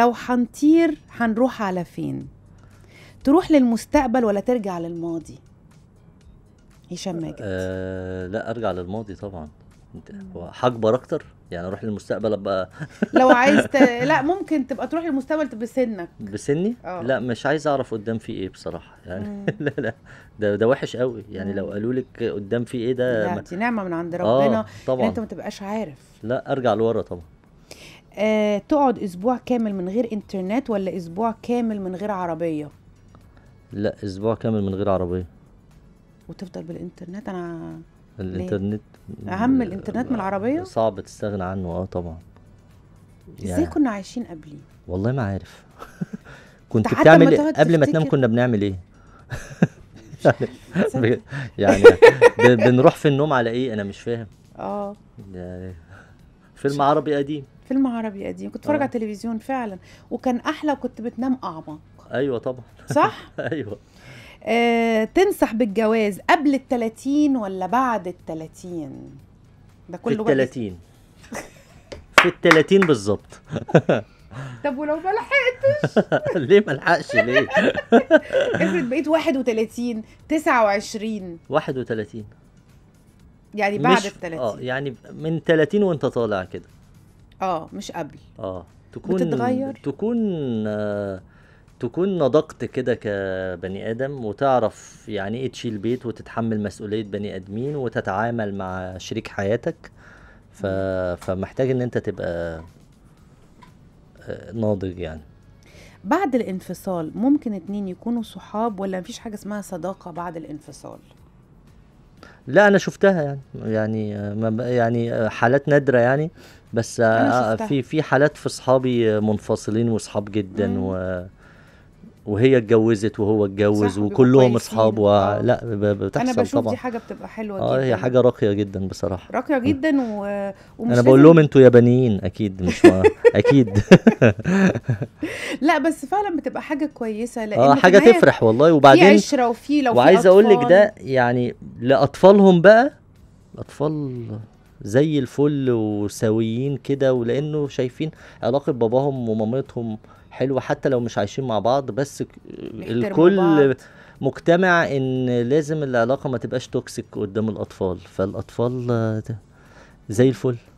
لو حنطير حنروح على فين تروح للمستقبل ولا ترجع للماضي هشام ماجد أه لا ارجع للماضي طبعا هكبر اكتر يعني اروح للمستقبل ابقى لو عايز ت... لا ممكن تبقى تروح للمستقبل بسنك بسني أوه. لا مش عايز اعرف قدام في ايه بصراحه يعني لا لا ده ده وحش قوي يعني مم. لو قالوا لك قدام في ايه ده لا ما... دي نعمه من عند آه، ربنا آه طبعا إن انت ما تبقاش عارف لا ارجع لورا طبعا آه، تقعد اسبوع كامل من غير انترنت ولا اسبوع كامل من غير عربيه لا اسبوع كامل من غير عربيه وتفضل بالانترنت انا الانترنت اهم الانترنت من العربيه صعب تستغنى عنه اه طبعا يعني ازاي كنا عايشين قبليه والله ما عارف كنت بتعمل ما إيه؟ قبل ما تنام كنا بنعمل ايه يعني, يعني بنروح في النوم على ايه انا مش فاهم اه يعني فيلم عربي قديم فيلم عربي قديم كنت اتفرج على آه. التلفزيون فعلا وكان احلى وكنت بتنام اعمق ايوه طبعا صح ايوه آه، تنصح بالجواز قبل ال 30 ولا بعد ال 30 ده كله في ال 30 في ال 30 بالظبط طب ولو ما لحقتش ليه ما الحقش ليه افرض بقيت 31 29 31 يعني بعد ال 30 اه يعني من 30 وانت طالع كده اه مش قبل اه تكون بتتغير تكون آه تكون نضقت كده كبني ادم وتعرف يعني ايه تشيل بيت وتتحمل مسؤوليه بني ادمين وتتعامل مع شريك حياتك ف... فمحتاج ان انت تبقى آه، ناضج يعني بعد الانفصال ممكن اتنين يكونوا صحاب ولا مفيش حاجه اسمها صداقه بعد الانفصال لا انا شفتها يعني يعني ما يعني حالات نادره يعني بس آه، في في حالات في اصحابي منفصلين واصحاب جدا مم. و وهي اتجوزت وهو اتجوز وكلهم اصحاب و... اه. لا بتحصل انا بشوف طبعا. دي حاجه بتبقى حلوه جدا اه هي حاجه راقيه جدا بصراحه راقيه جدا و... ومش انا بقول لهم انتوا يابانيين اكيد مش ما... اكيد لا بس فعلا بتبقى حاجه كويسه آه، لان اه حاجه تفرح والله وبعدين في عشره وفي لو وعايز اقول لك ده يعني لاطفالهم بقى اطفال زي الفل وسويين كده ولانه شايفين علاقه باباهم ومامتهم حلوه حتى لو مش عايشين مع بعض بس الكل بعض. مجتمع ان لازم العلاقه ما تبقاش توكسيك قدام الاطفال فالاطفال آه، زي الفل